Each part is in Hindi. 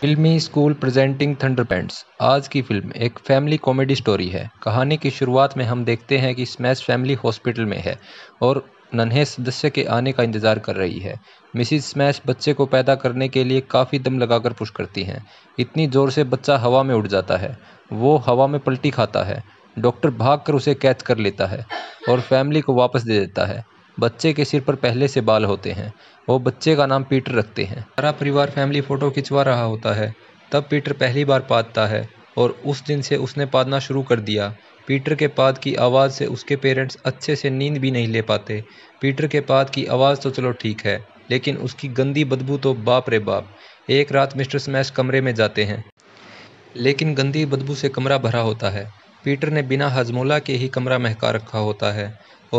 फिल्मी स्कूल प्रेजेंटिंग पेंट्स आज की फिल्म एक फैमिली कॉमेडी स्टोरी है कहानी की शुरुआत में हम देखते हैं कि स्मैश फैमिली हॉस्पिटल में है और नन्हे सदस्य के आने का इंतज़ार कर रही है मिसिज स्मैश बच्चे को पैदा करने के लिए काफ़ी दम लगाकर पुश करती हैं इतनी ज़ोर से बच्चा हवा में उड़ जाता है वो हवा में पलटी खाता है डॉक्टर भाग कर उसे कैच कर लेता है और फैमिली को वापस दे देता है बच्चे के सिर पर पहले से बाल होते हैं और बच्चे का नाम पीटर रखते हैं सारा परिवार फैमिली फ़ोटो खिंचवा रहा होता है तब पीटर पहली बार पादता है और उस दिन से उसने पादना शुरू कर दिया पीटर के पाद की आवाज़ से उसके पेरेंट्स अच्छे से नींद भी नहीं ले पाते पीटर के पाद की आवाज़ तो चलो ठीक है लेकिन उसकी गंदी बदबू तो बाप रे बाप एक रात मिस्टर स्मैश कमरे में जाते हैं लेकिन गंदी बदबू से कमरा भरा होता है पीटर ने बिना हजमोला के ही कमरा महका रखा होता है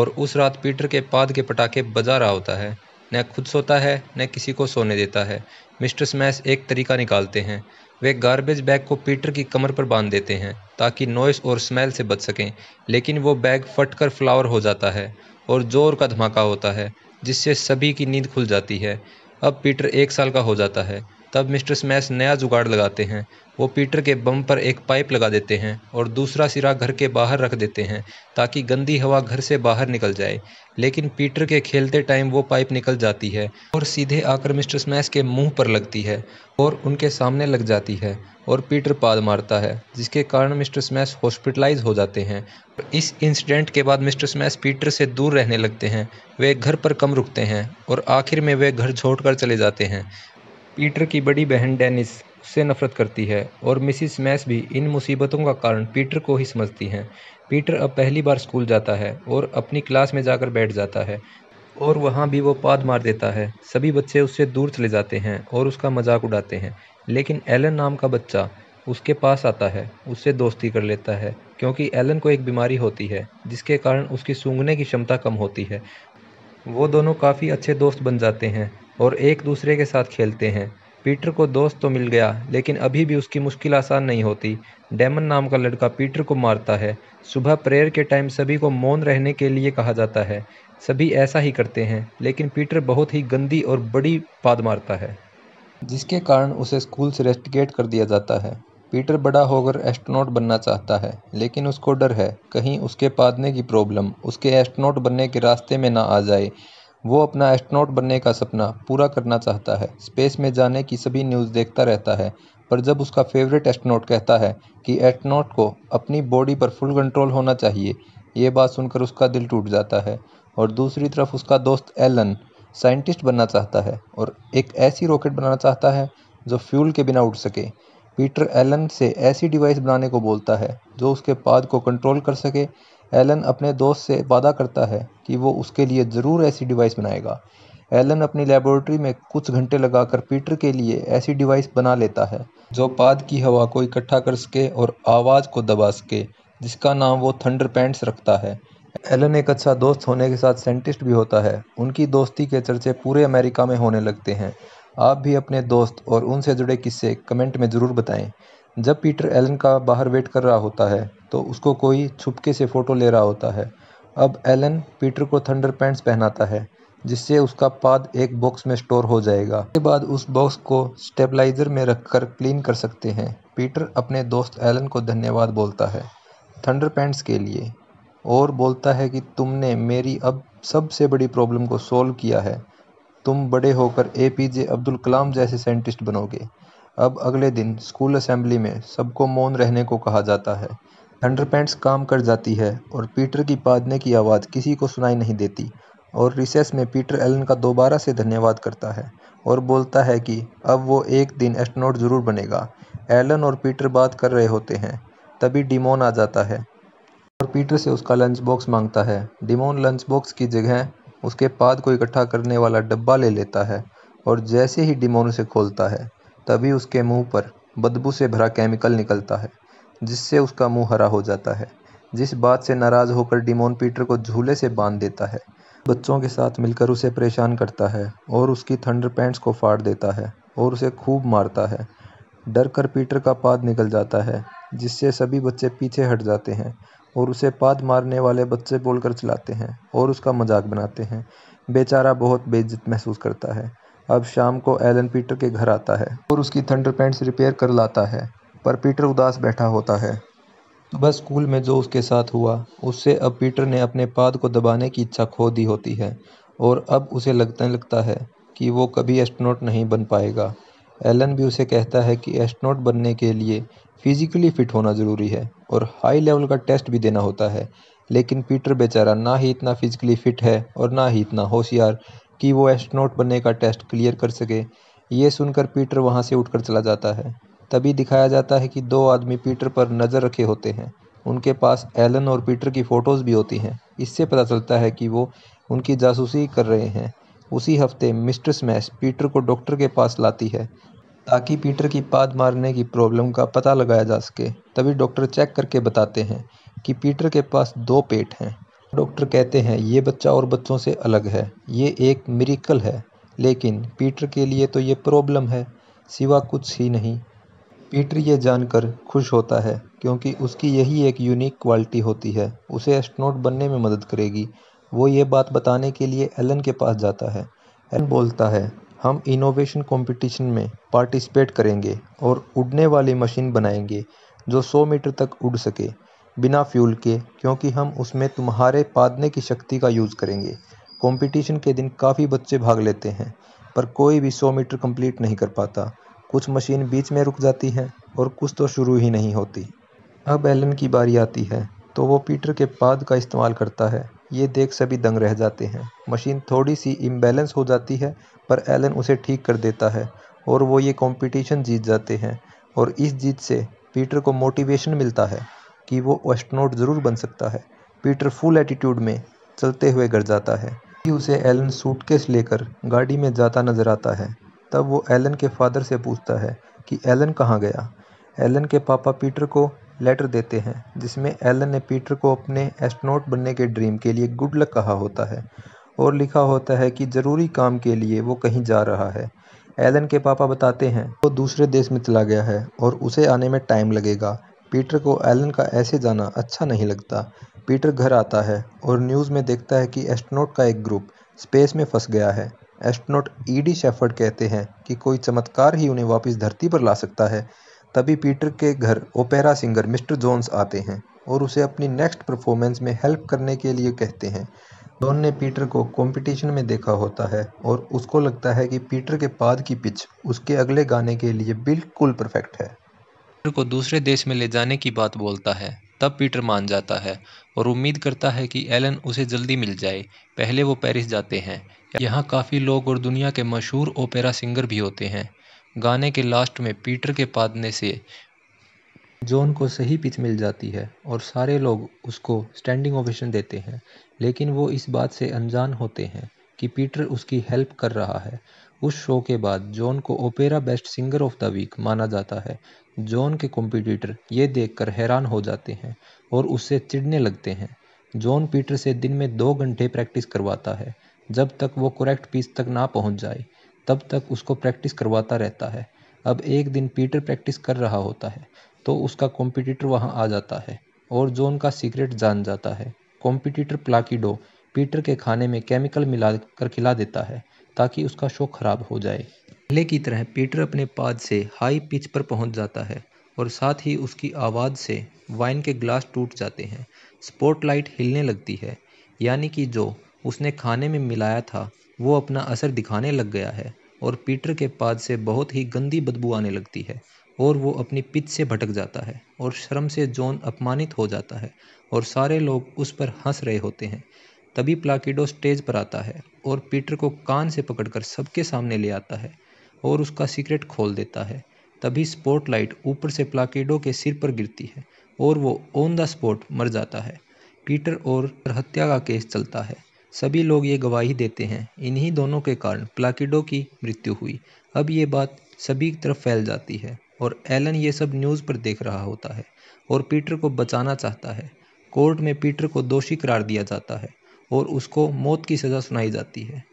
और उस रात पीटर के पाद के पटाखे बजा रहा होता है न खुद सोता है न किसी को सोने देता है मिस्टर स्मैश एक तरीका निकालते हैं वे गार्बेज बैग को पीटर की कमर पर बांध देते हैं ताकि नॉइस और स्मेल से बच सकें लेकिन वो बैग फटकर फ्लावर हो जाता है और ज़ोर का धमाका होता है जिससे सभी की नींद खुल जाती है अब पीटर एक साल का हो जाता है तब मिस्टर स्मैश नया जुगाड़ लगाते हैं वो पीटर के बम पर एक पाइप लगा देते हैं और दूसरा सिरा घर के बाहर रख देते हैं ताकि गंदी हवा घर से बाहर निकल जाए लेकिन पीटर के खेलते टाइम वो पाइप निकल जाती है और सीधे आकर मिस्टर स्मैश के मुंह पर लगती है और उनके सामने लग जाती है और पीटर पाद मारता है जिसके कारण मिस्टर स्मैश हॉस्पिटलाइज हो जाते हैं इस इंसिडेंट के बाद मिस्टर स्मैश पीटर से दूर रहने लगते हैं वे घर पर कम रुकते हैं और आखिर में वे घर छोड़कर चले जाते हैं पीटर की बड़ी बहन डेनिस से नफरत करती है और मिसिस मैस भी इन मुसीबतों का कारण पीटर को ही समझती हैं पीटर अब पहली बार स्कूल जाता है और अपनी क्लास में जाकर बैठ जाता है और वहाँ भी वो पाद मार देता है सभी बच्चे उससे दूर चले जाते हैं और उसका मजाक उड़ाते हैं लेकिन एलन नाम का बच्चा उसके पास आता है उससे दोस्ती कर लेता है क्योंकि एलन को एक बीमारी होती है जिसके कारण उसकी सूंघने की क्षमता कम होती है वो दोनों काफ़ी अच्छे दोस्त बन जाते हैं और एक दूसरे के साथ खेलते हैं पीटर को दोस्त तो मिल गया लेकिन अभी भी उसकी मुश्किल आसान नहीं होती डेमन नाम का लड़का पीटर को मारता है सुबह प्रेयर के टाइम सभी को मौन रहने के लिए कहा जाता है सभी ऐसा ही करते हैं लेकिन पीटर बहुत ही गंदी और बड़ी पाद मारता है जिसके कारण उसे स्कूल से रेस्टिगेट कर दिया जाता है पीटर बड़ा होकर एस्ट्रोनॉट बनना चाहता है लेकिन उसको डर है कहीं उसके पादने की प्रॉब्लम उसके एस्ट्रोनॉट बनने के रास्ते में ना आ जाए वो अपना एस्ट्रोनॉट बनने का सपना पूरा करना चाहता है स्पेस में जाने की सभी न्यूज़ देखता रहता है पर जब उसका फेवरेट एस्ट्रोनॉट कहता है कि एस्ट्रोनॉट को अपनी बॉडी पर फुल कंट्रोल होना चाहिए ये बात सुनकर उसका दिल टूट जाता है और दूसरी तरफ उसका दोस्त एलन साइंटिस्ट बनना चाहता है और एक ऐसी रॉकेट बनाना चाहता है जो फ्यूल के बिना उड़ सके पीटर एलन से ऐसी डिवाइस बनाने को बोलता है जो उसके पाद को कंट्रोल कर सके एलन अपने दोस्त से वादा करता है कि वो उसके लिए ज़रूर ऐसी डिवाइस बनाएगा एलन अपनी लेबोरेटरी में कुछ घंटे लगाकर पीटर के लिए ऐसी डिवाइस बना लेता है जो पाद की हवा को इकट्ठा कर सके और आवाज़ को दबा सके जिसका नाम वो थंडर पैंट्स रखता है एलन एक अच्छा दोस्त होने के साथ साइंटिस्ट भी होता है उनकी दोस्ती के चर्चे पूरे अमेरिका में होने लगते हैं आप भी अपने दोस्त और उनसे जुड़े किस्से कमेंट में ज़रूर बताएं जब पीटर एलन का बाहर वेट कर रहा होता है तो उसको कोई छुपके से फ़ोटो ले रहा होता है अब एलन पीटर को थंडर पैंट्स पहनाता है जिससे उसका पाद एक बॉक्स में स्टोर हो जाएगा उसके बाद उस बॉक्स को स्टेबलाइजर में रखकर क्लीन कर सकते हैं पीटर अपने दोस्त एलन को धन्यवाद बोलता है थंडर पैंट्स के लिए और बोलता है कि तुमने मेरी अब सबसे बड़ी प्रॉब्लम को सॉल्व किया है तुम बड़े होकर ए पी जे अब्दुल कलाम जैसे साइंटिस्ट बनोगे अब अगले दिन स्कूल असेंबली में सबको मौन रहने को कहा जाता है अंडरपेंट्स काम कर जाती है और पीटर की पादने की आवाज़ किसी को सुनाई नहीं देती और रिसेस में पीटर एलन का दोबारा से धन्यवाद करता है और बोलता है कि अब वो एक दिन एस्ट्रोनॉट ज़रूर बनेगा एलन और पीटर बात कर रहे होते हैं तभी डिमोन आ जाता है और पीटर से उसका लंच बॉक्स मांगता है डिमोन लंच बॉक्स की जगह उसके पाद को इकट्ठा करने वाला डब्बा ले लेता है और जैसे ही डिमोन उसे खोलता है तभी उसके मुंह पर बदबू से भरा केमिकल निकलता है जिससे उसका मुंह हरा हो जाता है जिस बात से नाराज़ होकर डिमोन पीटर को झूले से बांध देता है बच्चों के साथ मिलकर उसे परेशान करता है और उसकी थंडर पैंट्स को फाड़ देता है और उसे खूब मारता है डर कर पीटर का पाद निकल जाता है जिससे सभी बच्चे पीछे हट जाते हैं और उसे पाद मारने वाले बच्चे बोलकर चलाते हैं और उसका मजाक बनाते हैं बेचारा बहुत बेइज्जत महसूस करता है अब शाम को एलन पीटर के घर आता है और उसकी थंडर पैंट्स रिपेयर कर लाता है पर पीटर उदास बैठा होता है सुबह स्कूल में जो उसके साथ हुआ उससे अब पीटर ने अपने पाद को दबाने की इच्छा खो दी होती है और अब उसे लगता लगता है कि वो कभी एस्ट्रोनॉट नहीं बन पाएगा एलन भी उसे कहता है कि एस्ट्रोनॉट बनने के लिए फिजिकली फिट होना ज़रूरी है और हाई लेवल का टेस्ट भी देना होता है लेकिन पीटर बेचारा ना ही इतना फिजिकली फिट है और ना ही इतना होशियार कि वो एस्ट्रोनॉट बनने का टेस्ट क्लियर कर सके ये सुनकर पीटर वहाँ से उठकर चला जाता है तभी दिखाया जाता है कि दो आदमी पीटर पर नज़र रखे होते हैं उनके पास एलन और पीटर की फ़ोटोज़ भी होती हैं इससे पता चलता है कि वो उनकी जासूसी कर रहे हैं उसी हफ्ते मिस्टर स्मैश पीटर को डॉक्टर के पास लाती है ताकि पीटर की पाद मारने की प्रॉब्लम का पता लगाया जा सके तभी डॉक्टर चेक करके बताते हैं कि पीटर के पास दो पेट हैं डॉक्टर कहते हैं ये बच्चा और बच्चों से अलग है ये एक मिरिकल है लेकिन पीटर के लिए तो ये प्रॉब्लम है सिवा कुछ ही नहीं पीटर ये जानकर खुश होता है क्योंकि उसकी यही एक यूनिक क्वालिटी होती है उसे एस्ट्रोनॉट बनने में मदद करेगी वो ये बात बताने के लिए एलन के पास जाता है एलन बोलता है हम इनोवेशन कंपटीशन में पार्टिसिपेट करेंगे और उड़ने वाली मशीन बनाएंगे जो 100 मीटर तक उड़ सके बिना फ्यूल के क्योंकि हम उसमें तुम्हारे पादने की शक्ति का यूज़ करेंगे कंपटीशन के दिन काफ़ी बच्चे भाग लेते हैं पर कोई भी सौ मीटर कंप्लीट नहीं कर पाता कुछ मशीन बीच में रुक जाती हैं और कुछ तो शुरू ही नहीं होती अब एलन की बारी आती है तो वो पीटर के पाद का इस्तेमाल करता है ये देख सभी दंग रह जाते हैं मशीन थोड़ी सी इम्बेलेंस हो जाती है पर एलन उसे ठीक कर देता है और वो ये कॉम्पिटिशन जीत जाते हैं और इस जीत से पीटर को मोटिवेशन मिलता है कि वो एस्ट्रोनोट ज़रूर बन सकता है पीटर फुल एटीट्यूड में चलते हुए घर जाता है कि उसे एलन सूटकेस लेकर गाड़ी में जाता नजर आता है तब वो एलन के फादर से पूछता है कि एलन कहाँ गया एलन के पापा पीटर को लेटर देते हैं जिसमें एलन ने पीटर को अपने एस्ट्रोनोट बनने के ड्रीम के लिए गुड लक कहा होता है और लिखा होता है कि ज़रूरी काम के लिए वो कहीं जा रहा है एलन के पापा बताते हैं वो दूसरे देश में चला गया है और उसे आने में टाइम लगेगा पीटर को एलन का ऐसे जाना अच्छा नहीं लगता पीटर घर आता है और न्यूज़ में देखता है कि एस्ट्रोनॉट का एक ग्रुप स्पेस में फंस गया है एस्ट्रोनॉट ईडी शेफर्ड कहते हैं कि कोई चमत्कार ही उन्हें वापस धरती पर ला सकता है तभी पीटर के घर ओपेरा सिंगर मिस्टर जोन्स आते हैं और उसे अपनी नेक्स्ट परफॉर्मेंस में हेल्प करने के लिए कहते हैं डॉन ने पीटर को कंपटीशन में देखा होता है और उसको लगता है कि पीटर के पाद की पिच उसके अगले गाने के लिए बिल्कुल परफेक्ट है पीटर को दूसरे देश में ले जाने की बात बोलता है तब पीटर मान जाता है और उम्मीद करता है कि एलन उसे जल्दी मिल जाए पहले वो पेरिस जाते हैं यहाँ काफ़ी लोग और दुनिया के मशहूर ओपेरा सिंगर भी होते हैं गाने के लास्ट में पीटर के पादने से जॉन को सही पिच मिल जाती है और सारे लोग उसको स्टैंडिंग ओवेशन देते हैं लेकिन वो इस बात से अनजान होते हैं कि पीटर उसकी हेल्प कर रहा है उस शो के बाद जॉन को opera best singer of the week माना जाता है जॉन के कॉम्पिटिटर ये देखकर हैरान हो जाते हैं और उससे चिढ़ने लगते हैं जॉन पीटर से दिन में दो घंटे प्रैक्टिस करवाता है जब तक वो करेक्ट पीस तक ना पहुंच जाए तब तक उसको प्रैक्टिस करवाता रहता है अब एक दिन पीटर प्रैक्टिस कर रहा होता है तो उसका कॉम्पिटिटर वहाँ आ जाता है और जॉन का सीक्रेट जान जाता है कॉम्पिटिटर प्लाकिडो पीटर के खाने में केमिकल मिला कर खिला देता है ताकि उसका शोक खराब हो जाए पहले की तरह पीटर अपने पाद से हाई पिच पर पहुंच जाता है और साथ ही उसकी आवाज़ से वाइन के ग्लास टूट जाते हैं स्पॉटलाइट हिलने लगती है यानी कि जो उसने खाने में मिलाया था वो अपना असर दिखाने लग गया है और पीटर के पाद से बहुत ही गंदी बदबू आने लगती है और वो अपनी पिच से भटक जाता है और शर्म से जॉन अपमानित हो जाता है और सारे लोग उस पर हंस रहे होते हैं तभी प्लाकिडो स्टेज पर आता है और पीटर को कान से पकड़कर सबके सामने ले आता है और उसका सीक्रेट खोल देता है तभी स्पॉटलाइट ऊपर से प्लाकीडो के सिर पर गिरती है और वो ऑन द स्पॉट मर जाता है पीटर और हत्या का केस चलता है सभी लोग ये गवाही देते हैं इन्हीं दोनों के कारण प्लाकिडो की मृत्यु हुई अब ये बात सभी तरफ फैल जाती है और एलन ये सब न्यूज़ पर देख रहा होता है और पीटर को बचाना चाहता है कोर्ट में पीटर को दोषी करार दिया जाता है और उसको मौत की सज़ा सुनाई जाती है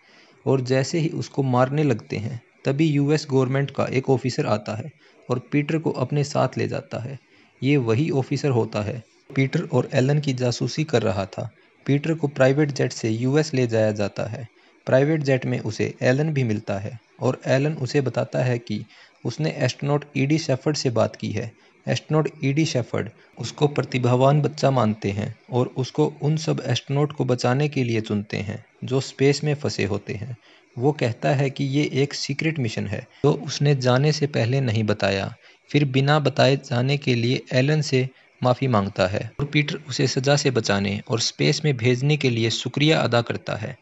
और जैसे ही उसको मारने लगते हैं तभी यूएस गवर्नमेंट का एक ऑफिसर आता है और पीटर को अपने साथ ले जाता है ये वही ऑफिसर होता है पीटर और एलन की जासूसी कर रहा था पीटर को प्राइवेट जेट से यूएस ले जाया जाता है प्राइवेट जेट में उसे एलन भी मिलता है और एलन उसे बताता है कि उसने एस्ट्रोनॉट ईडी शेफर्ड से बात की है एस्ट्रोनॉट ई शेफर्ड उसको प्रतिभावान बच्चा मानते हैं और उसको उन सब एस्ट्रोनॉट को बचाने के लिए चुनते हैं जो स्पेस में फंसे होते हैं वो कहता है कि ये एक सीक्रेट मिशन है जो उसने जाने से पहले नहीं बताया फिर बिना बताए जाने के लिए एलन से माफ़ी मांगता है और पीटर उसे सजा से बचाने और स्पेस में भेजने के लिए शुक्रिया अदा करता है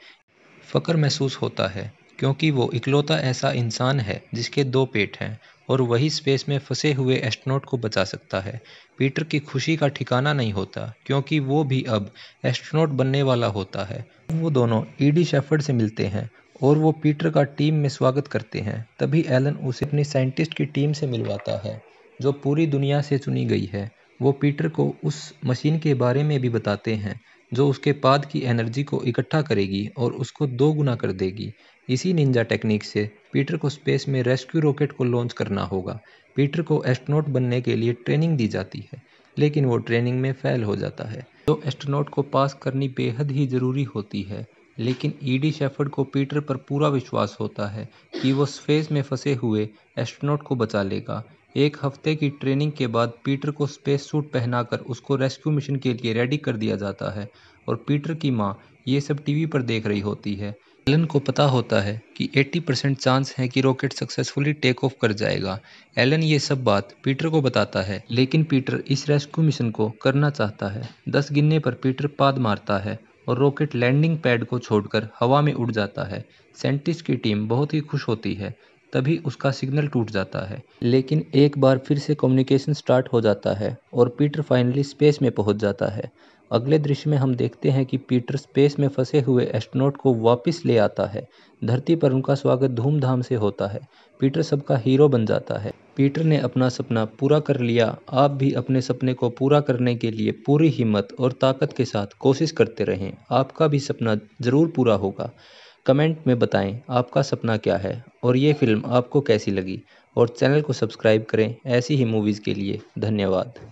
फ़क्र महसूस होता है क्योंकि वो इकलौता ऐसा इंसान है जिसके दो पेट हैं और वही स्पेस में फंसे हुए एस्ट्रोनॉट को बचा सकता है पीटर की खुशी का ठिकाना नहीं होता क्योंकि वो भी अब एस्ट्रोनॉट बनने वाला होता है वो दोनों ईडी शेफर्ड से मिलते हैं और वो पीटर का टीम में स्वागत करते हैं तभी एलन उसे अपनी साइंटिस्ट की टीम से मिलवाता है जो पूरी दुनिया से चुनी गई है वो पीटर को उस मशीन के बारे में भी बताते हैं जो उसके पाद की एनर्जी को इकट्ठा करेगी और उसको दो गुना कर देगी इसी निंजा टेक्निक से पीटर को स्पेस में रेस्क्यू रॉकेट को लॉन्च करना होगा पीटर को एस्ट्रोनॉट बनने के लिए ट्रेनिंग दी जाती है लेकिन वो ट्रेनिंग में फ़ेल हो जाता है जो तो एस्ट्रोनॉट को पास करनी बेहद ही ज़रूरी होती है लेकिन ईडी e शेफर्ड को पीटर पर पूरा विश्वास होता है कि वो स्पेस में फंसे हुए एस्ट्रोनॉट को बचा लेगा एक हफ्ते की ट्रेनिंग के बाद पीटर को स्पेस सूट पहनाकर उसको रेस्क्यू मिशन के लिए रेडी कर दिया जाता है और पीटर की माँ ये सब टीवी पर देख रही होती है एलन को पता होता है कि 80 परसेंट चांस है कि रॉकेट सक्सेसफुली टेक ऑफ कर जाएगा एलन ये सब बात पीटर को बताता है लेकिन पीटर इस रेस्क्यू मिशन को करना चाहता है दस गिनने पर पीटर पाद मारता है और रॉकेट लैंडिंग पैड को छोड़कर हवा में उड़ जाता है साइंटिस्ट की टीम बहुत ही खुश होती है तभी उसका सिग्नल टूट जाता है लेकिन एक बार फिर से कम्युनिकेशन स्टार्ट हो जाता है और पीटर फाइनली स्पेस में पहुंच जाता है अगले दृश्य में हम देखते हैं कि पीटर स्पेस में फंसे हुए एस्ट्रोनॉट को वापस ले आता है धरती पर उनका स्वागत धूमधाम से होता है पीटर सबका हीरो बन जाता है पीटर ने अपना सपना पूरा कर लिया आप भी अपने सपने को पूरा करने के लिए पूरी हिम्मत और ताकत के साथ कोशिश करते रहें आपका भी सपना ज़रूर पूरा होगा कमेंट में बताएं आपका सपना क्या है और ये फ़िल्म आपको कैसी लगी और चैनल को सब्सक्राइब करें ऐसी ही मूवीज़ के लिए धन्यवाद